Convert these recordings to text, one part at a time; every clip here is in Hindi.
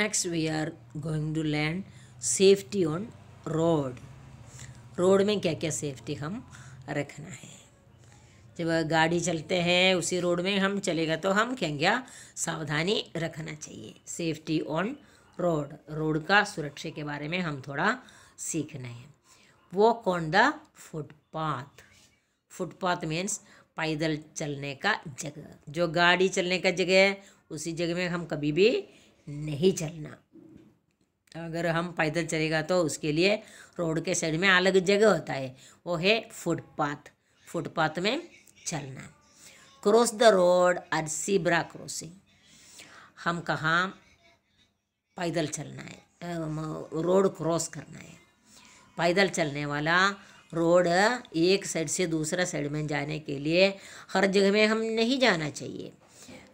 Next we are going to learn safety on road. Road में क्या क्या सेफ्टी हम रखना है जब गाड़ी चलते हैं उसी रोड में हम चलेगा तो हम क्या क्या सावधानी रखना चाहिए सेफ्टी ऑन रोड रोड का सुरक्षा के बारे में हम थोड़ा सीखना है walk on the footpath footpath means पैदल चलने का जगह जो गाड़ी चलने का जगह है उसी जगह में हम कभी भी नहीं चलना अगर हम पैदल चलेगा तो उसके लिए रोड के साइड में अलग जगह होता है वो है फुटपाथ फुटपाथ में चलना क्रॉस द रोड और सीब्रा क्रॉसिंग हम कहाँ पैदल चलना है रोड क्रॉस करना है पैदल चलने वाला रोड एक साइड से दूसरा साइड में जाने के लिए हर जगह में हम नहीं जाना चाहिए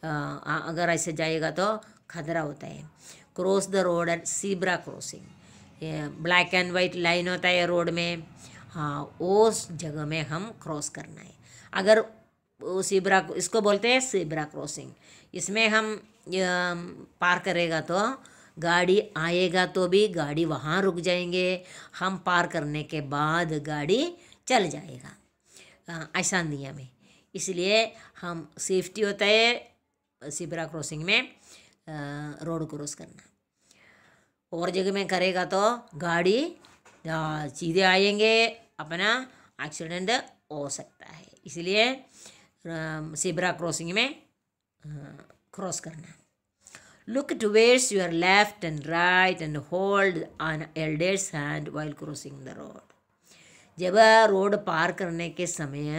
आ, अगर ऐसे जाएगा तो खतरा होता है cross the road at zebra crossing black and white line होता है रोड में हाँ उस जगह में हम क्रॉस करना है अगर सीब्रा इसको बोलते हैं सीब्रा क्रॉसिंग इसमें हम पार करेगा तो गाड़ी आएगा तो भी गाड़ी वहाँ रुक जाएंगे हम पार करने के बाद गाड़ी चल जाएगा ऐसा नियम है इसलिए हम सेफ्टी होता है सिबरा क्रॉसिंग में रोड क्रॉस करना और जगह में करेगा तो गाड़ी सीधे आएंगे अपना एक्सीडेंट हो सकता है इसलिए सिबरा क्रॉसिंग में क्रॉस करना towards your left and right and hold on elders hand while crossing the road जब रोड पार करने के समय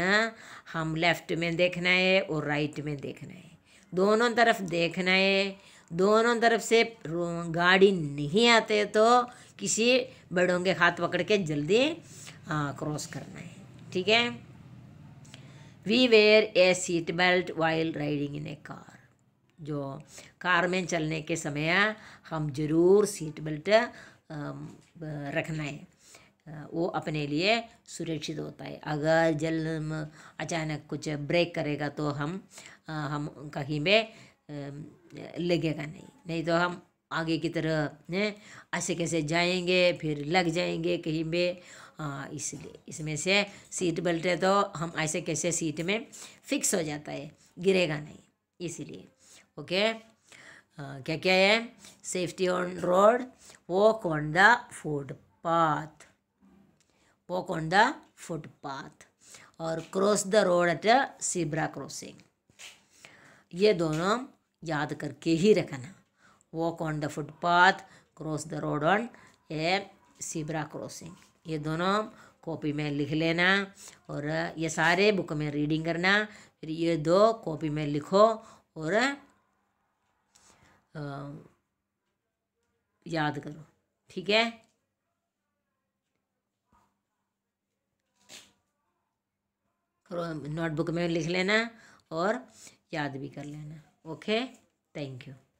हम लेफ्ट में देखना है और राइट में देखना है दोनों तरफ देखना है दोनों तरफ से गाड़ी नहीं आते तो किसी बड़ों के हाथ पकड़ के जल्दी क्रॉस करना है ठीक है we wear a seat belt while riding in a car जो कार में चलने के समय हम जरूर सीट बेल्ट रखना है वो अपने लिए सुरक्षित होता है अगर जल अचानक कुछ ब्रेक करेगा तो हम हम कहीं में लगेगा नहीं नहीं तो हम आगे की तरह ऐसे कैसे जाएंगे फिर लग जाएंगे कहीं पर इसलिए इसमें से सीट बेल्ट है तो हम ऐसे कैसे सीट में फिक्स हो जाता है गिरेगा नहीं इसलिए ओके आ, क्या क्या है safety on road walk on the footpath walk on the footpath और cross the road at zebra crossing ये दोनों याद करके ही रखना walk on the footpath cross the road on a zebra crossing ये दोनों कॉपी में लिख लेना और ये सारे बुक में रीडिंग करना फिर ये दो कॉपी में लिखो और याद करो ठीक है नोटबुक में लिख लेना और याद भी कर लेना ओके थैंक यू